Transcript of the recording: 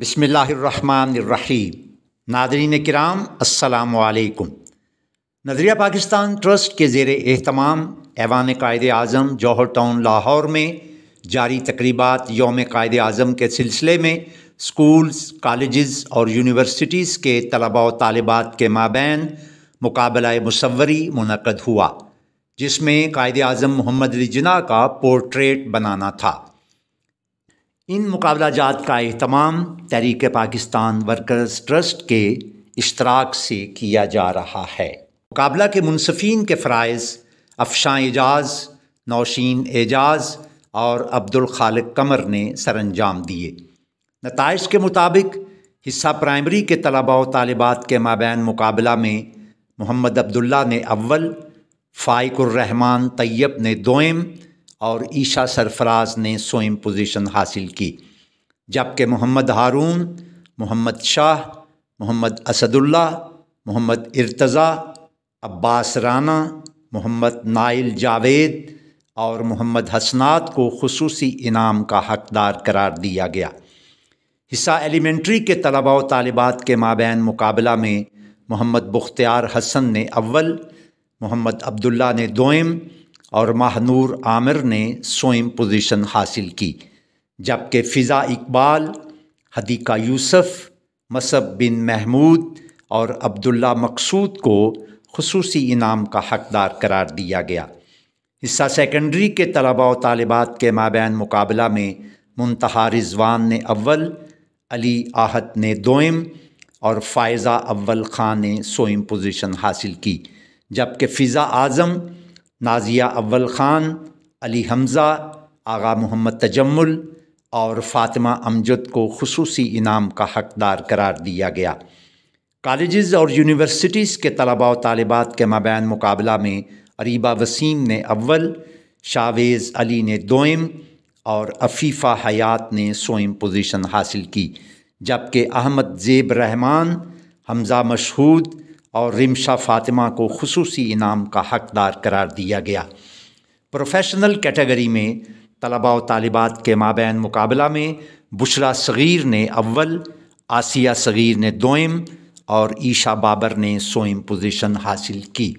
बसमीम नादरीन कराम असलकम नजरिया पाकिस्तान ट्रस्ट के जेर अहतमाम ऐवान कायद अज़म जौहर टाउन लाहौर में जारी तकरीबा योम कायद अज़म के सिलसिले में स्कूल्स कॉलेज़ और यूनिवर्सिटीज़ के तलबा व के माबैन मुकाबला मसवरी मनकद हुआ जिसमें कायद अज़म मोहम्मद अली जना का पोर्ट्रेट बनाना था इन मुकाबला जात का अहतमाम तहरीक पाकिस्तान वर्कर्स ट्रस्ट के इश्तराक से किया जा रहा है मुकाबला के मुनसफिन के फ़रज़ अफशां एजाज नौशीन एजाज और अब्दुल खालिक कमर ने सरंजाम दिए नतज के मुताबिक हिस्सा प्राइमरी के तलबा तलबात तालबात के माबैन मुकाबला में मोहम्मद अब्दुल्ला ने अव्वल फ़ाइकुररहमान तैयब ने दोम और ईशा सरफराज ने स्वयं पोजीशन हासिल की जबकि मोहम्मद हारून मोहम्मद शाह मोहम्मद असदुल्ला मोहम्मद इर्तज़ा अब्बास राना मोहम्मद नाइल जावेद और मोहम्मद हसनात को खसूसी इनाम का हकदार करार दिया गया हिस्सा एलिमेंट्री के तलबा तलबात के माबैन मुकाबला में मोहम्मद बुख्तियार हसन ने अव्वल मोहम्मद अब्दुल्ला ने दोम और महनूर आमिर ने स्वयं पोजीशन हासिल की जबकि फ़िज़ा इकबाल हदीका यूसुफ मसब बिन महमूद और अब्दुल्ला मकसूद को खसूसी इनाम का हकदार करार दिया गया हिस्सा सेकेंडरी के तलबा व के माबैन मुकाबला में मुंतहा रिजवान ने अव्वल अली आहत ने दोम और फ़ायज़ा अव्वल ख़ान ने सोम पोजीशन हासिल की जबकि फ़िज़ा आज़म नाजिया अव्वल ख़ान अली हमज़ा आगा मोहम्मद तजम्मल और फ़ातिमा अमजद को खसूसी इनाम का हकदार करार दिया गया कॉलेज़ और यूनिवर्सिटीज़ के तलबा तलबात तालबात के मबैन मुकाबला में अरीबा वसीम ने अव्वल शावेज़ अली ने दोम और अफीफ़ा हयात ने सोम पोजीशन हासिल की जबकि अहमद ज़ेब रहमान हमज़ा मशहूद और रिमशा फातिमा को खसूसी इनाम का हकदार करार दिया गया प्रोफेशनल कैटेगरी में तलबा व तालिबात के माबैन मुकाबला में बुशरा सग़ीर ने अव्वल आसिया सग़ीर ने दोम और ईशा बाबर ने सोइम पोजीशन हासिल की